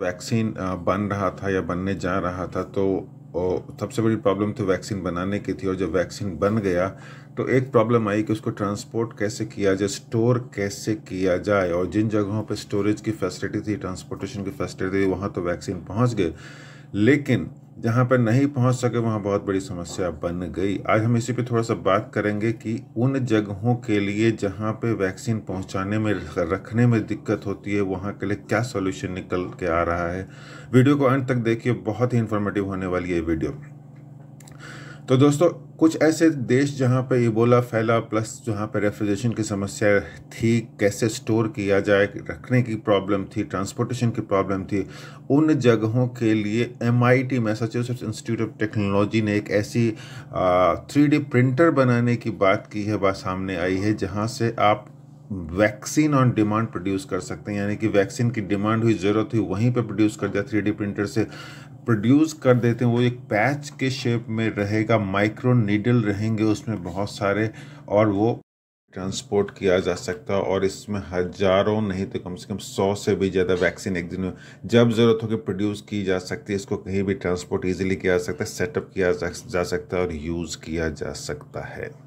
vaccine बन रहा था या बनने जा रहा था तो सबसे बड़ी प्रॉब्लम तो वैक्सीन बनाने की थी और जब वैक्सीन बन गया तो एक प्रॉब्लम आई कि उसको ट्रांसपोर्ट कैसे किया जाए स्टोर कैसे किया जाए और जिन जगहों पर स्टोरेज की फैसिलिटी थी ट्रांसपोर्टेशन की फैसिलिटी थी वहाँ तो वैक्सीन पहुँच गए लेकिन जहाँ पर नहीं पहुँच सके वहाँ बहुत बड़ी समस्या बन गई आज हम इसी पे थोड़ा सा बात करेंगे कि उन जगहों के लिए जहाँ पे वैक्सीन पहुँचाने में रखने में दिक्कत होती है वहाँ के लिए क्या सॉल्यूशन निकल के आ रहा है वीडियो को अंत तक देखिए बहुत ही इन्फॉर्मेटिव होने वाली है वीडियो तो दोस्तों कुछ ऐसे देश जहाँ पे इबोला फैला प्लस जहाँ पे रेफ्रिजरेशन की समस्या थी कैसे स्टोर किया जाए रखने की प्रॉब्लम थी ट्रांसपोर्टेशन की प्रॉब्लम थी उन जगहों के लिए M I T Massachusetts Institute of Technology ने एक ऐसी थ्री डी प्रिंटर बनाने की बात की है बात सामने आई है जहाँ से आप वैक्सीन ऑन डिमांड प्रोड्यूस कर सकते हैं यानी कि वैक्सीन की डिमांड हुई ज़रूरत हुई वहीं पे प्रोड्यूस कर दिया थ्री प्रिंटर से प्रोड्यूस कर देते हैं वो एक पैच के शेप में रहेगा माइक्रो नीडल रहेंगे उसमें बहुत सारे और वो ट्रांसपोर्ट किया जा सकता है और इसमें हजारों नहीं तो कम से कम सौ से भी ज़्यादा वैक्सीन एक दिन में जब ज़रूरत होगी प्रोड्यूस की जा सकती है इसको कहीं भी ट्रांसपोर्ट इजीली किया जा सकता है सेटअप किया जा सकता है और यूज़ किया जा सकता है